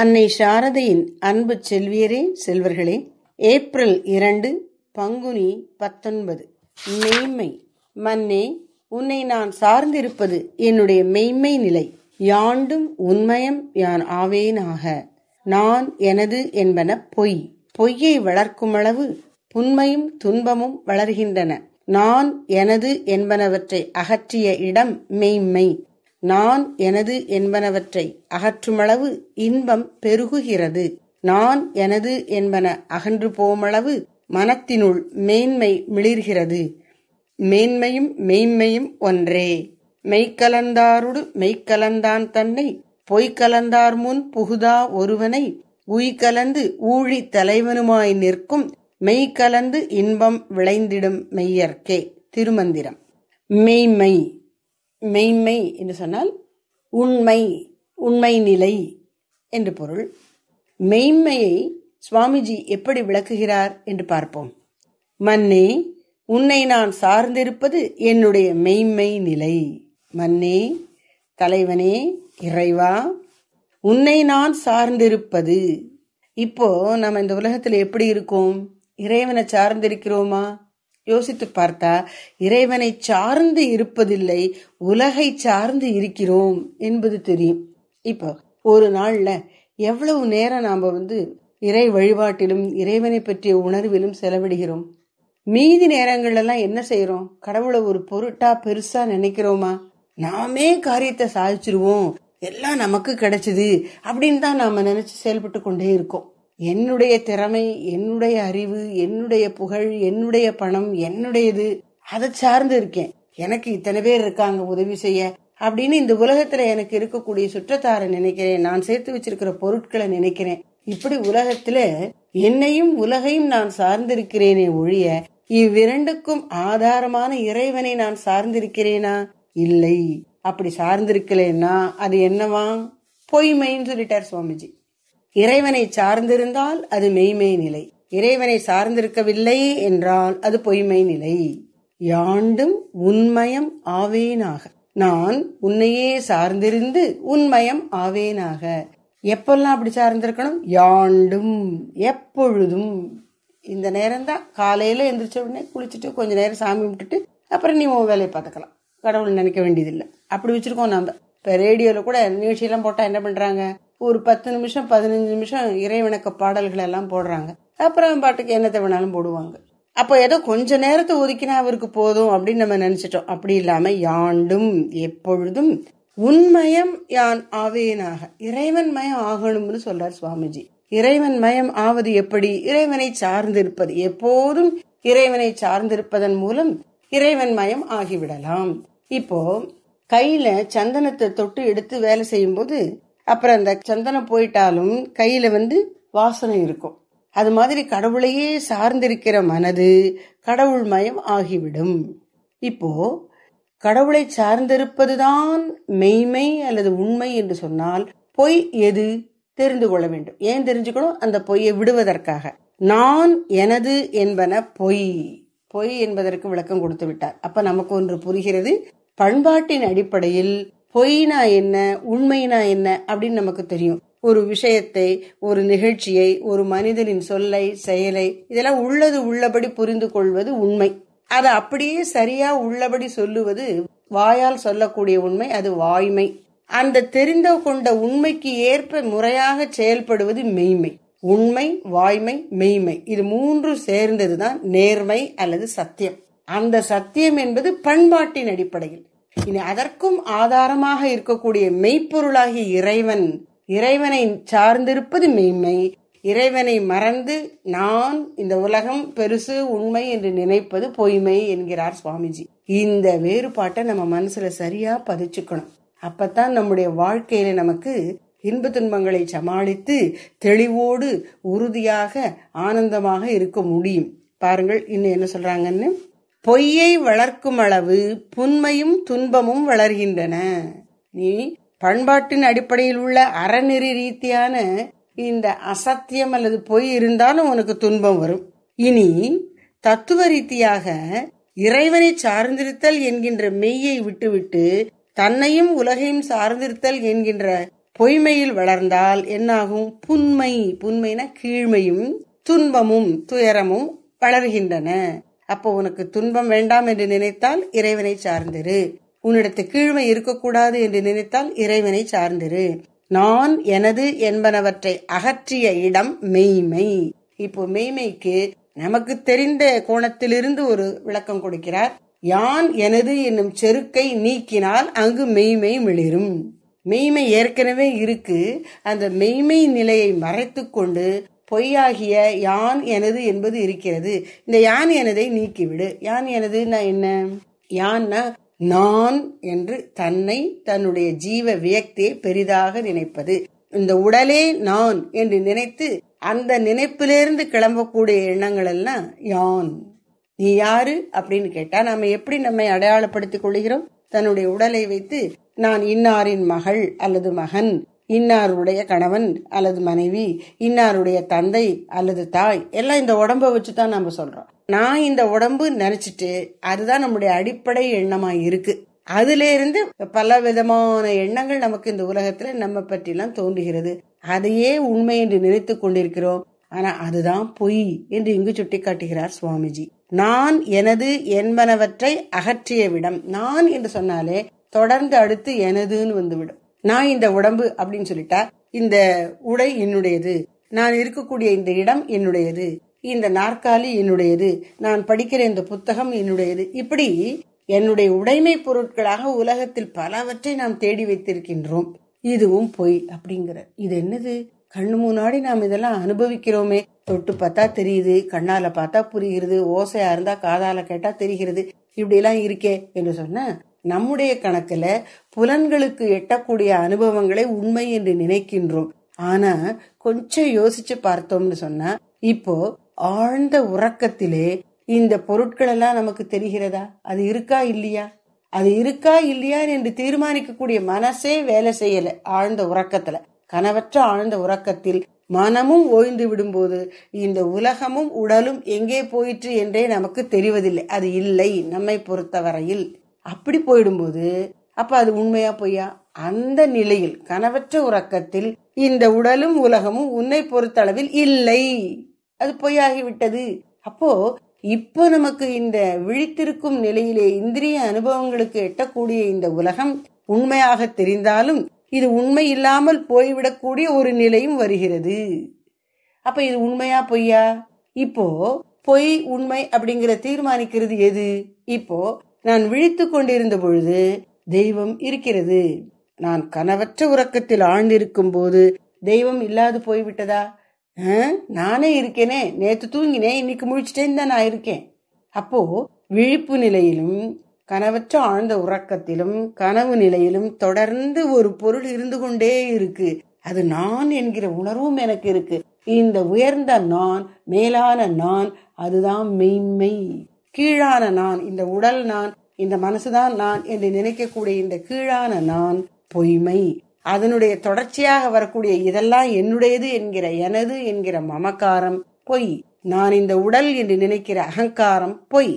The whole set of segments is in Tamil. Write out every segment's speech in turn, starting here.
அன்னை சாரதையின் அன்பு செல்வியரே செல்வர்களே ஏப்ரல் இரண்டு பங்குனி பத்தொன்பது மெய்மை மன்னே உன்னை நான் சார்ந்திருப்பது என்னுடைய மெய்மை நிலை யாண்டும் உண்மயம் யான் ஆவேனாக நான் எனது என்பன பொய் பொய்யை வளர்க்கும் அளவு புண்மையும் துன்பமும் வளர்கின்றன நான் எனது என்பனவற்றை அகற்றிய இடம் மெய்மை நான் எனது என்பனவற்றை அகற்றுமளவு இன்பம் பெருகுகிறது நான் எனது என்பன அகன்று போமளவு மனத்தினுள் மேன்மை மிளிர்கிறது மேன்மையும் மெய்மையும் ஒன்றே மெய்க்கலந்தாருடு மெய்க்கலந்தான் தன்னை பொய்க்கலந்தார் முன் புகுதா ஒருவனை உய்கலந்து ஊழி தலைவனுமாய் நிற்கும் மெய்கலந்து இன்பம் விளைந்திடும் மெய்யர்க்கே திருமந்திரம் மெய்மை மெய்மை என்று சொன்னால் உண்மை உண்மை நிலை என்று பொருள் மெய்மையை சுவாமிஜி எப்படி விளக்குகிறார் என்று பார்ப்போம் மன்னே உன்னை நான் சார்ந்திருப்பது என்னுடைய மெய்மை நிலை மன்னே தலைவனே இறைவா உன்னை நான் சார்ந்திருப்பது இப்போ நம்ம இந்த உலகத்தில் எப்படி இருக்கோம் இறைவனை சார்ந்திருக்கிறோமா யோசித்து பார்த்தா இறைவனை சார்ந்து இருப்பதில்லை உலகை சார்ந்து இருக்கிறோம் என்பது தெரியும் இப்போ ஒரு நாள்ல எவ்வளவு நேரம் நாம வந்து இறை வழிபாட்டிலும் இறைவனை பற்றிய உணர்விலும் செலவிடுகிறோம் மீதி எல்லாம் என்ன செய்யறோம் கடவுளை ஒரு பொருட்டா பெருசா நினைக்கிறோமா நாமே காரியத்தை சாதிச்சிருவோம் எல்லாம் நமக்கு கிடைச்சது அப்படின்னு தான் நாம நினைச்சு செயல்பட்டு கொண்டே இருக்கோம் என்னுடைய திறமை என்னுடைய அறிவு என்னுடைய புகழ் என்னுடைய பணம் என்னுடையது அதை சார்ந்து இருக்கேன் எனக்கு இத்தனை பேர் இருக்காங்க உதவி செய்ய அப்படின்னு இந்த உலகத்துல எனக்கு இருக்கக்கூடிய சுற்றத்தாரை நினைக்கிறேன் நான் சேர்த்து வச்சிருக்கிற பொருட்களை நினைக்கிறேன் இப்படி உலகத்துல என்னையும் உலகையும் நான் சார்ந்திருக்கிறேனே ஒழிய இவ்விரண்டுக்கும் ஆதாரமான இறைவனை நான் சார்ந்திருக்கிறேனா இல்லை அப்படி சார்ந்திருக்கலன்னா அது என்னவா பொய்மைன்னு சொல்லிட்டார் சுவாமிஜி இறைவனை சார்ந்திருந்தால் அது மெய்மை நிலை இறைவனை சார்ந்திருக்கவில்லை என்றால் அது பொய்மை நிலை யாண்டும் உண்மயம் ஆவேனாக நான் உன்னையே சார்ந்திருந்து உண்மயம் ஆவேனாக எப்பெல்லாம் அப்படி சார்ந்திருக்கணும் யாண்டும் எப்பொழுதும் இந்த நேரம் தான் காலையில் எந்திரிச்ச உடனே குளிச்சுட்டு கொஞ்சம் நேரம் சாமி விட்டுட்டு அப்புறம் நீ உன் வேலையை பார்த்துக்கலாம் கடவுள் நினைக்க வேண்டியதில்லை அப்படி வச்சுருக்கோம் நம்ம இப்போ ரேடியோவில் கூட நிகழ்ச்சியெல்லாம் போட்டால் என்ன பண்ணுறாங்க ஒரு பத்து நிமிஷம் பதினஞ்சு நிமிஷம் இறைவணக்க பாடல்கள் எல்லாம் போடுறாங்க அப்புறம் பாட்டுக்கு என்னத்தை வேணாலும் போடுவாங்க அப்போ ஏதோ கொஞ்ச நேரத்தை ஒதுக்கினா அவருக்கு போதும் அப்படின்னு நம்ம நினைச்சிட்டோம் அப்படி இல்லாம யாண்டும் எப்பொழுதும் உண்மயம் யான் ஆவேனாக இறைவன் மயம் ஆகணும்னு சொல்றார் சுவாமிஜி இறைவன் மயம் ஆவது எப்படி இறைவனை சார்ந்திருப்பது எப்போதும் இறைவனை சார்ந்திருப்பதன் மூலம் இறைவன் மயம் ஆகிவிடலாம் இப்போ கையில சந்தனத்தை தொட்டு எடுத்து வேலை செய்யும் போது அப்புறம் அந்த சந்தனம் போயிட்டாலும் கையில் வந்து வாசனை இருக்கும் அது மாதிரி கடவுளையே சார்ந்திருக்கிற மனது கடவுள் மயம் ஆகிவிடும் இப்போ கடவுளை சார்ந்திருப்பதுதான் மெய்மை அல்லது உண்மை என்று சொன்னால் பொய் எது தெரிந்து கொள்ள வேண்டும் ஏன் தெரிஞ்சுக்கணும் அந்த பொய்யை விடுவதற்காக நான் எனது என்பன பொய் பொய் என்பதற்கு விளக்கம் கொடுத்து விட்டார் அப்ப நமக்கு ஒன்று புரிகிறது பண்பாட்டின் அடிப்படையில் பொய்னா என்ன உண்மைனா என்ன அப்படின்னு நமக்கு தெரியும் ஒரு விஷயத்தை ஒரு நிகழ்ச்சியை ஒரு மனிதனின் சொல்லை செயலை இதெல்லாம் உள்ளது உள்ளபடி புரிந்து கொள்வது உண்மை அதை அப்படியே சரியா உள்ளபடி சொல்லுவது வாயால் சொல்லக்கூடிய உண்மை அது வாய்மை அந்த தெரிந்த கொண்ட உண்மைக்கு ஏற்ப முறையாக செயல்படுவது மெய்மை உண்மை வாய்மை மெய்மை இது மூன்று சேர்ந்ததுதான் நேர்மை அல்லது சத்தியம் அந்த சத்தியம் என்பது பண்பாட்டின் அடிப்படையில் இனி அதற்கும் ஆதாரமாக இருக்கக்கூடிய மெய்ப்பொருளாகிய இறைவன் இறைவனை சார்ந்திருப்பது மெய்மை இறைவனை மறந்து நான் இந்த உலகம் பெருசு உண்மை என்று நினைப்பது பொய்மை என்கிறார் சுவாமிஜி இந்த வேறுபாட்டை நம்ம மனசுல சரியா பதிச்சுக்கணும் அப்பத்தான் நம்முடைய வாழ்க்கையில நமக்கு இன்ப துன்பங்களை சமாளித்து தெளிவோடு உறுதியாக ஆனந்தமாக இருக்க முடியும் பாருங்கள் இன்னும் என்ன சொல்றாங்கன்னு பொய்யை வளர்க்கும் அளவு புண்மையும் துன்பமும் வளர்கின்றன நீ பண்பாட்டின் அடிப்படையில் உள்ள அறநெறி ரீதியான இந்த அசத்தியம் அல்லது பொய் இருந்தாலும் உனக்கு துன்பம் வரும் இனி தத்துவ ரீதியாக இறைவனை சார்ந்திருத்தல் என்கின்ற மெய்யை விட்டுவிட்டு தன்னையும் உலகையும் சார்ந்திருத்தல் என்கின்ற பொய்மையில் வளர்ந்தால் என்னாகும் புண்மை புண்மைனா கீழ்மையும் துன்பமும் துயரமும் வளர்கின்றன அப்போ உனக்கு துன்பம் வேண்டாம் என்று நினைத்தால் இறைவனை சார்ந்திரு உன்னிடத்து கீழ்மை இருக்கக்கூடாது என்று நினைத்தால் இறைவனை சார்ந்திரு நான் எனது என்பனவற்றை அகற்றிய இடம் மெய்மை இப்போ மெய்மைக்கு நமக்கு தெரிந்த கோணத்திலிருந்து ஒரு விளக்கம் கொடுக்கிறார் யான் எனது என்னும் செருக்கை நீக்கினால் அங்கு மெய்மை மிளிரும் மெய்மை ஏற்கனவே இருக்கு அந்த மெய்மை நிலையை மறைத்து கொண்டு பொய்யாகிய யான் எனது என்பது இருக்கிறது இந்த யான் எனதை நீக்கிவிடு யான் எனதுன்னா என்ன யான்னா நான் என்று தன்னை தன்னுடைய ஜீவ வியக்தியை பெரிதாக நினைப்பது இந்த உடலே நான் என்று நினைத்து அந்த நினைப்பிலிருந்து கிளம்பக்கூடிய எண்ணங்கள் எல்லாம் யான் நீ யாரு அப்படின்னு கேட்டா நாம எப்படி நம்மை அடையாளப்படுத்திக் கொள்கிறோம் தன்னுடைய உடலை வைத்து நான் இன்னாரின் மகள் அல்லது மகன் இன்னாருடைய கணவன் அல்லது மனைவி இன்னாருடைய தந்தை அல்லது தாய் எல்லாம் இந்த உடம்பை வச்சு தான் நம்ம சொல்கிறோம் நான் இந்த உடம்பு நினைச்சிட்டு அதுதான் நம்முடைய அடிப்படை எண்ணமாக இருக்குது இருந்து பல விதமான எண்ணங்கள் நமக்கு இந்த உலகத்தில் நம்ம பற்றிலாம் தோன்றுகிறது அதையே உண்மை என்று நினைத்து கொண்டிருக்கிறோம் ஆனால் அதுதான் பொய் என்று இங்கு சுட்டி காட்டுகிறார் சுவாமிஜி நான் எனது என்பனவற்றை அகற்றிய விடம் நான் என்று சொன்னாலே தொடர்ந்து அடுத்து எனதுன்னு வந்துவிடும் நான் இந்த உடம்பு அப்படின்னு சொல்லிட்டா இந்த உடை என்னுடையது நான் இருக்கக்கூடிய இந்த இடம் என்னுடையது இந்த நாற்காலி என்னுடையது நான் படிக்கிற இந்த புத்தகம் என்னுடையது இப்படி என்னுடைய உடைமை பொருட்களாக உலகத்தில் பலவற்றை நாம் தேடி வைத்திருக்கின்றோம் இதுவும் பொய் அப்படிங்கிற இது என்னது கண்ணு முன்னாடி நாம் இதெல்லாம் அனுபவிக்கிறோமே தொட்டு பார்த்தா தெரியுது கண்ணால பார்த்தா புரிகிறது ஓசையா இருந்தா காதால கேட்டா தெரிகிறது எல்லாம் இருக்கே என்று சொன்ன நம்முடைய கணக்கில் புலன்களுக்கு எட்டக்கூடிய அனுபவங்களை உண்மை என்று நினைக்கின்றோம் ஆனா கொஞ்சம் யோசிச்சு பார்த்தோம்னு சொன்னா இப்போ ஆழ்ந்த உறக்கத்திலே இந்த பொருட்கள் எல்லாம் நமக்கு தெரிகிறதா அது இருக்கா இல்லையா அது இருக்கா இல்லையா என்று தீர்மானிக்கக்கூடிய மனசே வேலை செய்யல ஆழ்ந்த உறக்கத்துல கனவற்ற ஆழ்ந்த உறக்கத்தில் மனமும் ஓய்ந்து விடும்போது இந்த உலகமும் உடலும் எங்கே போயிற்று என்றே நமக்கு தெரிவதில்லை அது இல்லை நம்மை பொறுத்தவரையில் அப்படி போயிடும்போது அப்ப அது உண்மையா பொய்யா அந்த நிலையில் கனவற்ற உறக்கத்தில் இந்த உடலும் உலகமும் உன்னை பொறுத்தளவில் இல்லை அது பொய்யாகிவிட்டது அப்போ இப்போ நமக்கு இந்த விழித்திருக்கும் நிலையிலே இந்திரிய அனுபவங்களுக்கு எட்டக்கூடிய இந்த உலகம் உண்மையாக தெரிந்தாலும் இது உண்மை இல்லாமல் போய்விடக்கூடிய ஒரு நிலையும் வருகிறது அப்ப இது உண்மையா பொய்யா இப்போ பொய் உண்மை அப்படிங்கிற தீர்மானிக்கிறது எது இப்போ நான் விழித்து கொண்டிருந்த பொழுது தெய்வம் இருக்கிறது நான் கனவற்ற உறக்கத்தில் ஆழ்ந்திருக்கும் போது தெய்வம் இல்லாது போய்விட்டதா நானே இருக்கேனே நேற்று தூங்கினேன் இன்னைக்கு முழிச்சிட்டேன்னு தான் நான் இருக்கேன் அப்போ விழிப்பு நிலையிலும் கனவற்ற ஆழ்ந்த உறக்கத்திலும் கனவு நிலையிலும் தொடர்ந்து ஒரு பொருள் இருந்து கொண்டே இருக்கு அது நான் என்கிற உணர்வும் எனக்கு இருக்கு இந்த உயர்ந்த நான் மேலான நான் அதுதான் மெய்மை கீழான நான் இந்த உடல் நான் இந்த மனசுதான் நான் என்று நினைக்கக்கூடிய இந்த கீழான நான் பொய்மை அதனுடைய தொடர்ச்சியாக வரக்கூடிய இதெல்லாம் என்னுடையது என்கிற எனது என்கிற மமக்காரம் பொய் நான் இந்த உடல் என்று நினைக்கிற அகங்காரம் பொய்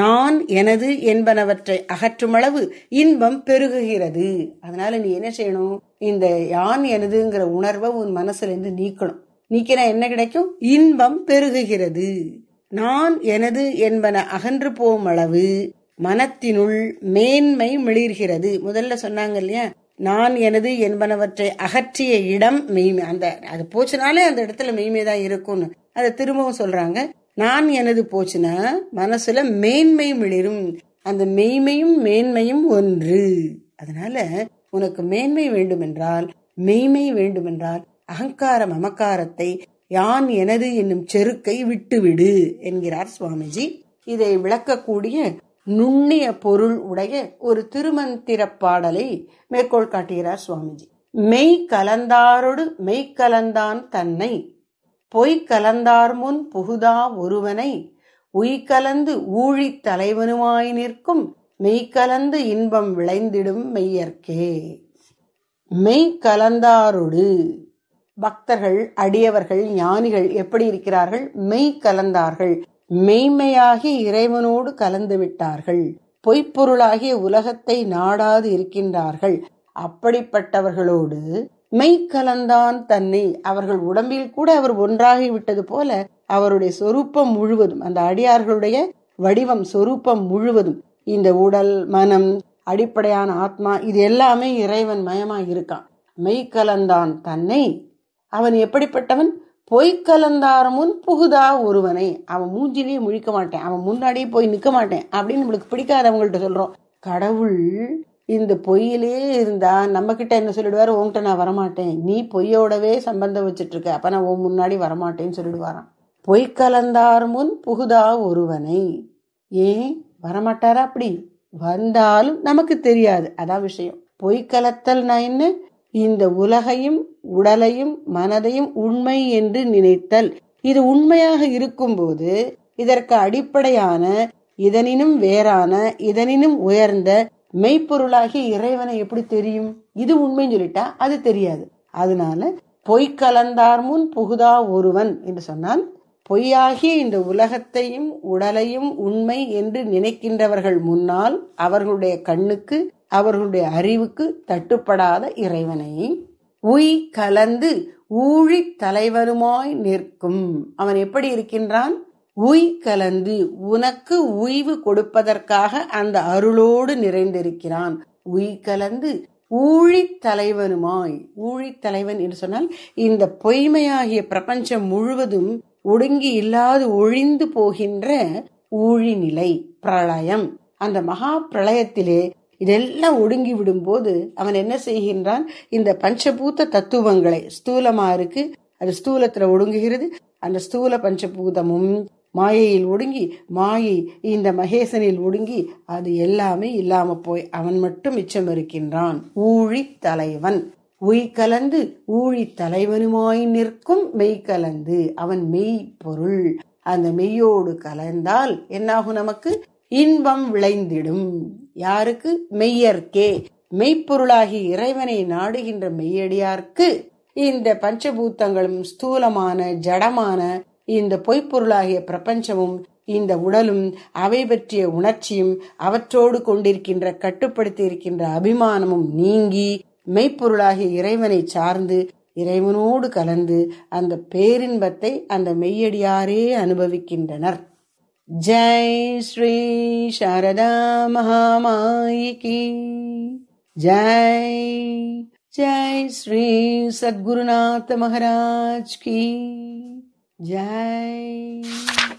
நான் எனது என்பனவற்றை அகற்றும் அளவு இன்பம் பெருகுகிறது அதனால நீ என்ன செய்யணும் இந்த யான் எனதுங்கிற உணர்வை உன் மனசுல இருந்து நீக்கணும் நீக்கினா என்ன கிடைக்கும் இன்பம் பெருகுகிறது நான் எனது என்பன அகன்று போகும் அளவு மனத்தினுள் மேன்மை மிளிர்கிறது முதல்ல சொன்னாங்க இல்லையா நான் எனது என்பனவற்றை அகற்றிய இடம் மெய்மை அந்த அது போச்சுனாலே அந்த இடத்துல மெய்மை தான் இருக்கும்னு அதை திரும்பவும் சொல்றாங்க நான் எனது போச்சுன்னா மனசுல மேன்மை மிளிரும் அந்த மெய்மையும் மேன்மையும் ஒன்று அதனால உனக்கு மேன்மை வேண்டுமென்றால் மெய்மை வேண்டுமென்றால் அகங்கார மமக்காரத்தை யான் எனது என்னும் செருக்கை விட்டுவிடு என்கிறார் சுவாமிஜி இதை விளக்கக்கூடிய நுண்ணிய பொருள் உடைய ஒரு திருமந்திர பாடலை மேற்கோள் காட்டுகிறார் சுவாமிஜி மெய் கலந்தாரொடு மெய் கலந்தான் தன்னை பொய் கலந்தார் முன் புகுதா ஒருவனை உய்கலந்து ஊழி தலைவனுமாய் நிற்கும் மெய்கலந்து இன்பம் விளைந்திடும் மெய்யற்கே மெய் கலந்தாரொடு பக்தர்கள் அடியவர்கள் ஞானிகள் எப்படி இருக்கிறார்கள் மெய் கலந்தார்கள் மெய்மையாகி இறைவனோடு கலந்து விட்டார்கள் பொய்ப்பொருளாகிய உலகத்தை நாடாது இருக்கின்றார்கள் அப்படிப்பட்டவர்களோடு மெய் கலந்தான் தன்னை அவர்கள் உடம்பில் கூட அவர் ஒன்றாகி விட்டது போல அவருடைய சொரூப்பம் முழுவதும் அந்த அடியார்களுடைய வடிவம் சொரூப்பம் முழுவதும் இந்த உடல் மனம் அடிப்படையான ஆத்மா இது எல்லாமே இறைவன் மயமாக இருக்கான் மெய் கலந்தான் தன்னை அவன் எப்படிப்பட்டவன் பொய்க்கலந்தார் முன் புகுதா ஒருவனை அவன் மூஞ்சிலேயே முழிக்க மாட்டேன் அவன் முன்னாடியே போய் நிற்க மாட்டேன் அப்படின்னு நம்மளுக்கு பிடிக்காதவங்கள்ட்ட சொல்றோம் கடவுள் இந்த பொய்யிலே இருந்தா நம்ம கிட்ட என்ன சொல்லிடுவாரு உங்ககிட்ட நான் வரமாட்டேன் நீ பொய்யோடவே சம்பந்தம் வச்சுட்டு இருக்க அப்ப நான் உன் முன்னாடி வரமாட்டேன்னு சொல்லிடுவாராம் பொய்க்கலந்தார் முன் புகுதா ஒருவனை ஏன் வரமாட்டாரா அப்படி வந்தாலும் நமக்கு தெரியாது அதான் விஷயம் நான் என்ன இந்த உலகையும் உடலையும் மனதையும் உண்மை என்று நினைத்தல் இது உண்மையாக இருக்கும்போது இதற்கு அடிப்படையான இதனினும் வேறான இதனினும் உயர்ந்த மெய்ப்பொருளாகிய இறைவனை எப்படி தெரியும் இது உண்மைன்னு சொல்லிட்டா அது தெரியாது அதனால பொய் கலந்தார் முன் புகுதா ஒருவன் என்று சொன்னால் பொய்யாகிய இந்த உலகத்தையும் உடலையும் உண்மை என்று நினைக்கின்றவர்கள் முன்னால் அவர்களுடைய கண்ணுக்கு அவர்களுடைய அறிவுக்கு தட்டுப்படாத இறைவனை உய் கலந்து ஊழி தலைவருமாய் நிற்கும் அவன் எப்படி இருக்கின்றான் உய் கலந்து உனக்கு உய்வு கொடுப்பதற்காக அந்த அருளோடு நிறைந்திருக்கிறான் உய் கலந்து ஊழி தலைவனுமாய் ஊழி தலைவன் என்று சொன்னால் இந்த பொய்மையாகிய பிரபஞ்சம் முழுவதும் ஒடுங்கி இல்லாது ஒழிந்து போகின்ற ஊழி நிலை பிரளயம் அந்த மகா பிரளயத்திலே இதெல்லாம் ஒடுங்கி விடும்போது அவன் என்ன செய்கின்றான் இந்த பஞ்சபூத்த தத்துவங்களை ஸ்தூலமா இருக்கு அது ஸ்தூலத்துல ஒடுங்குகிறது அந்த ஸ்தூல பஞ்சபூதமும் மாயையில் ஒடுங்கி மாயை இந்த மகேசனில் ஒடுங்கி அது எல்லாமே இல்லாம போய் அவன் மட்டும் மிச்சம் இருக்கின்றான் ஊழி தலைவன் உய் கலந்து ஊழி தலைவனுமாய் நிற்கும் மெய் கலந்து அவன் மெய் பொருள் அந்த மெய்யோடு கலந்தால் என்னாகும் நமக்கு இன்பம் விளைந்திடும் யாருக்கு மெய்யர்க்கே மெய்ப்பொருளாகி இறைவனை நாடுகின்ற மெய்யடியார்க்கு இந்த பஞ்சபூத்தங்களும் ஸ்தூலமான ஜடமான இந்த பொய்ப்பொருளாகிய பிரபஞ்சமும் இந்த உடலும் அவை பற்றிய உணர்ச்சியும் அவற்றோடு கொண்டிருக்கின்ற கட்டுப்படுத்தி இருக்கின்ற அபிமானமும் நீங்கி மெய்ப்பொருளாகிய இறைவனை சார்ந்து இறைவனோடு கலந்து அந்த பேரின்பத்தை அந்த மெய்யடியாரே அனுபவிக்கின்றனர் जय श्री शारदा महामाई की जय जय श्री सद्गुरुनाथ महाराज की जय